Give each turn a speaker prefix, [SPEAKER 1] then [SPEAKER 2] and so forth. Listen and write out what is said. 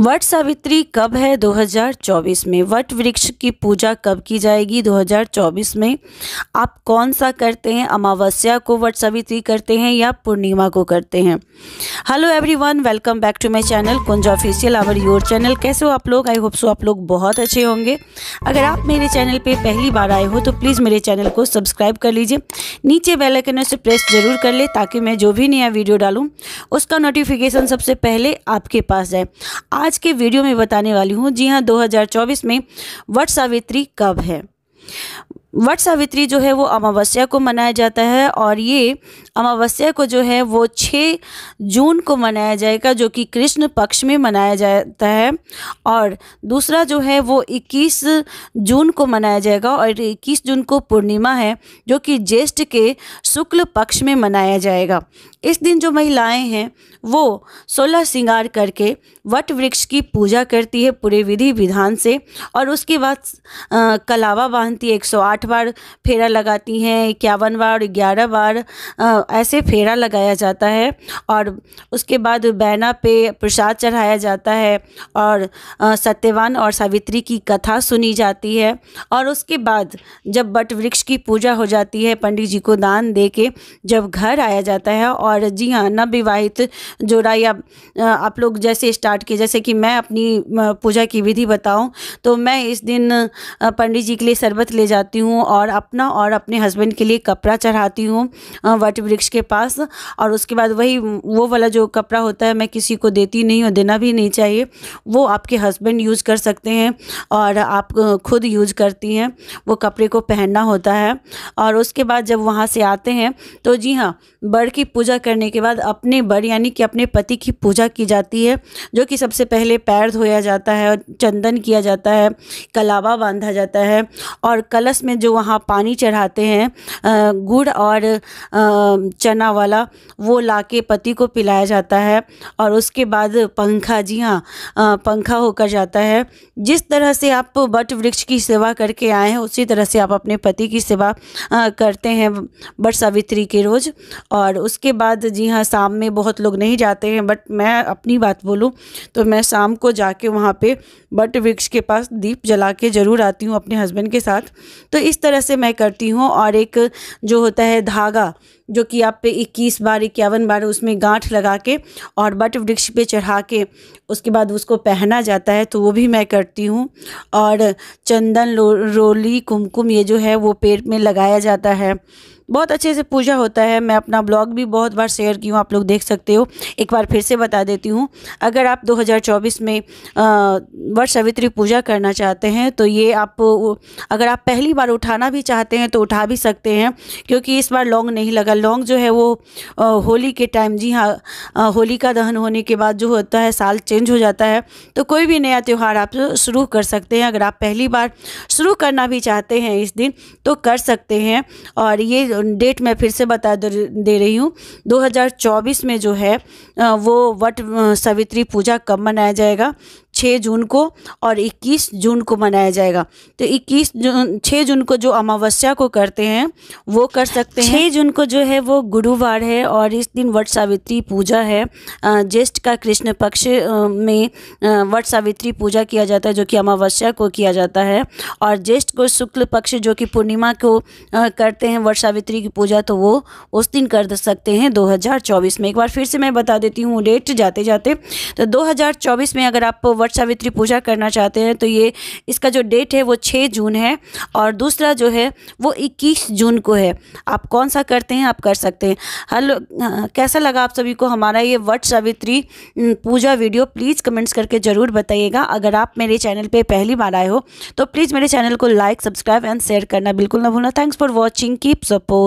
[SPEAKER 1] what Savitri कब है 2024 में वट वृक्ष की पूजा कब की जाएगी 2024 में आप कौन सा करते हैं अमावस्या को वट सावित्री करते हैं या पूर्णिमा को करते हैं hello everyone welcome back to my channel Kunj official our your channel कैसे हो आप लोग आई होप सो आप लोग बहुत अच्छे होंगे अगर आप मेरे चैनल पर पहली बार आए हो तो प्लीज़ मेरे चैनल को सब्सक्राइब कर लीजिए नीचे बेलाइकन से प्रेस जरूर कर ले ताकि मैं जो भी नया वीडियो डालूँ उसका नोटिफिकेशन सबसे पहले आपके पास जाए आज के वीडियो में बताने वाली हूँ जी हाँ 2024 में वट सावित्री कब है वट सावित्री जो है वो अमावस्या को मनाया जाता है और ये अमावस्या को जो है वो 6 जून को मनाया जाएगा जो कि कृष्ण पक्ष में मनाया जाता है और दूसरा जो है वो 21 जून को मनाया जाएगा और 21 जून को पूर्णिमा है जो कि ज्येष्ठ के शुक्ल पक्ष में मनाया जाएगा इस दिन जो महिलाएं हैं वो सोलह श्रृंगार करके वट वृक्ष की पूजा करती है पूरे विधि विधान से और उसके बाद आ, कलावा बांधती है 108 बार फेरा लगाती हैं इक्यावन बार ग्यारह बार आ, ऐसे फेरा लगाया जाता है और उसके बाद बैना पे प्रसाद चढ़ाया जाता है और सत्यवान और सावित्री की कथा सुनी जाती है और उसके बाद जब बट वृक्ष की पूजा हो जाती है पंडित जी को दान दे के जब घर आया जाता है और जी हाँ नवविवाहित जोड़ा या आप लोग जैसे स्टार्ट किए जैसे कि मैं अपनी पूजा की विधि बताऊँ तो मैं इस दिन पंडित जी के लिए शरबत ले जाती हूँ और अपना और अपने हस्बैंड के लिए कपड़ा चढ़ाती हूँ वट वृक्ष के पास और उसके बाद वही वो वाला जो कपड़ा होता है मैं किसी को देती नहीं और देना भी नहीं चाहिए वो आपके हस्बैंड यूज़ कर सकते हैं और आप खुद यूज़ करती हैं वो कपड़े को पहनना होता है और उसके बाद जब वहाँ से आते हैं तो जी हाँ बड़ की पूजा करने के बाद अपने बड़ यानी कि अपने पति की पूजा की जाती है जो कि सबसे पहले पैर धोया जाता है और चंदन किया जाता है कलावा बांधा जाता है और कलश में जो वहाँ पानी चढ़ाते हैं गुड़ और चना वाला वो ला के पति को पिलाया जाता है और उसके बाद पंखा जी हाँ पंखा होकर जाता है जिस तरह से आप बट वृक्ष की सेवा करके आए हैं उसी तरह से आप अपने पति की सेवा करते हैं बट सावित्री के रोज़ और उसके बाद जी हाँ शाम में बहुत लोग नहीं जाते हैं बट मैं अपनी बात बोलूँ तो मैं शाम को जाके वहाँ पर बट वृक्ष के पास दीप जला के ज़रूर आती हूँ अपने हस्बैंड के साथ तो इस तरह से मैं करती हूँ और एक जो होता है धागा जो कि आप पे इक्कीस बार इक्यावन बार उसमें गांठ लगा के और बट वृक्ष पे चढ़ा के उसके बाद उसको पहना जाता है तो वो भी मैं करती हूँ और चंदन रोली कुमकुम ये जो है वो पेड़ में लगाया जाता है बहुत अच्छे से पूजा होता है मैं अपना ब्लॉग भी बहुत बार शेयर की हूँ आप लोग देख सकते हो एक बार फिर से बता देती हूँ अगर आप 2024 में वर्ष सवित्री पूजा करना चाहते हैं तो ये आप अगर आप पहली बार उठाना भी चाहते हैं तो उठा भी सकते हैं क्योंकि इस बार लॉन्ग नहीं लगा लॉन्ग जो है वो होली के टाइम जी हाँ होली का दहन होने के बाद जो होता है साल चेंज हो जाता है तो कोई भी नया त्यौहार आप शुरू कर सकते हैं अगर आप पहली बार शुरू करना भी चाहते हैं इस दिन तो कर सकते हैं और ये डेट मैं फिर से बता दे रही हूँ 2024 में जो है वो वट सावित्री पूजा कब मनाया जाएगा छः जून को और 21 जून को मनाया जाएगा तो 21 जून 6 जून को जो अमावस्या को करते हैं वो कर सकते हैं 6 जून को जो है वो गुरुवार है और इस दिन वट सावित्री पूजा है ज्येष्ठ का कृष्ण पक्ष में वट सावित्री पूजा किया जाता है जो कि अमावस्या को किया जाता है और ज्येष्ठ को शुक्ल पक्ष जो कि पूर्णिमा को करते हैं वट सावित्री की पूजा तो वो उस दिन कर सकते हैं दो में एक बार फिर से मैं बता देती हूँ डेट जाते जाते तो दो में अगर आप वट सावित्री पूजा करना चाहते हैं तो ये इसका जो डेट है वो छः जून है और दूसरा जो है वो इक्कीस जून को है आप कौन सा करते हैं आप कर सकते हैं हेलो कैसा लगा आप सभी को हमारा ये Vat Savitri Puja video please comments करके ज़रूर बताइएगा अगर आप मेरे चैनल पर पहली बार आए हो तो प्लीज़ मेरे चैनल को लाइक सब्सक्राइब एंड शेयर करना बिल्कुल ना भूलना thanks for watching keep support